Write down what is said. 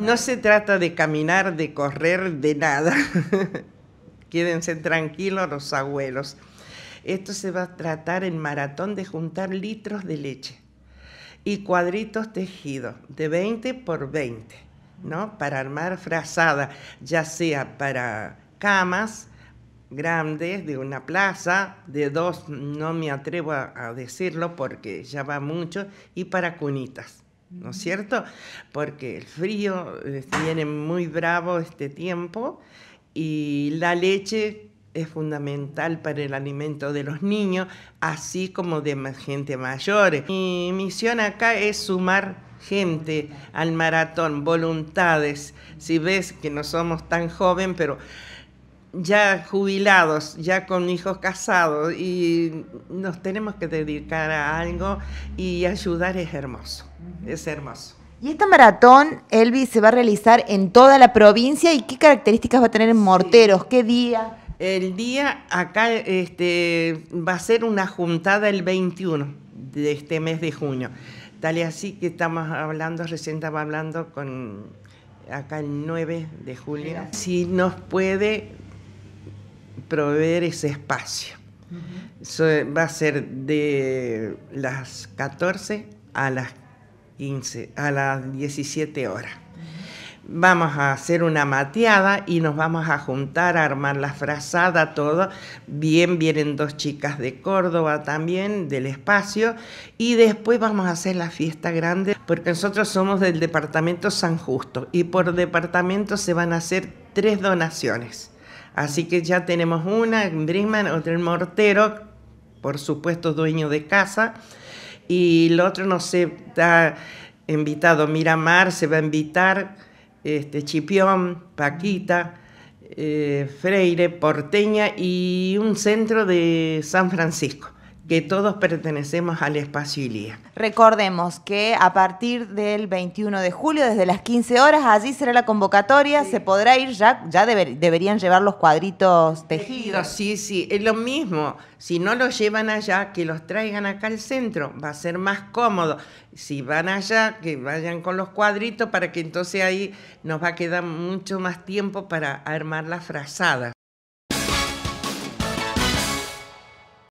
No se trata de caminar, de correr, de nada. Quédense tranquilos los abuelos. Esto se va a tratar en maratón de juntar litros de leche y cuadritos tejidos de 20 por 20, ¿no? Para armar frazada, ya sea para camas grandes de una plaza, de dos, no me atrevo a, decirlo porque ya va mucho, y para cunitas. ¿no es cierto? Porque el frío este, viene muy bravo este tiempo y la leche es fundamental para el alimento de los niños, así como de gente mayor. Mi misión acá es sumar gente al maratón, voluntades. Si ves que no somos tan joven, pero ya jubilados, ya con hijos casados y nos tenemos que dedicar a algo y ayudar es hermoso, es hermoso. Y esta maratón, Elvis, se va a realizar en toda la provincia y qué características va a tener en Morteros, qué día. El día acá este, va a ser una juntada el 21 de este mes de junio. Tal y así que estamos hablando, recién estaba hablando con acá el 9 de julio. Si nos puede proveer ese espacio. va a ser de las 14 a las 15, a las 17 horas. Vamos a hacer una mateada y nos vamos a juntar a armar la frazada, todo. Bien, vienen dos chicas de Córdoba también, del espacio. Y después vamos a hacer la fiesta grande, porque nosotros somos del departamento San Justo. Y por departamento se van a hacer tres donaciones Así que ya tenemos una, otra otro Mortero, por supuesto dueño de casa, y el otro no se está invitado, Miramar se va a invitar, este, Chipión, Paquita, eh, Freire, Porteña y un centro de San Francisco que todos pertenecemos al espacio Ilía. Recordemos que a partir del 21 de julio, desde las 15 horas, allí será la convocatoria, se podrá ir, ya, ya deberían llevar los cuadritos tejidos. Sí, sí, es lo mismo, si no los llevan allá, que los traigan acá al centro, va a ser más cómodo. Si van allá, que vayan con los cuadritos para que entonces ahí nos va a quedar mucho más tiempo para armar las frazada.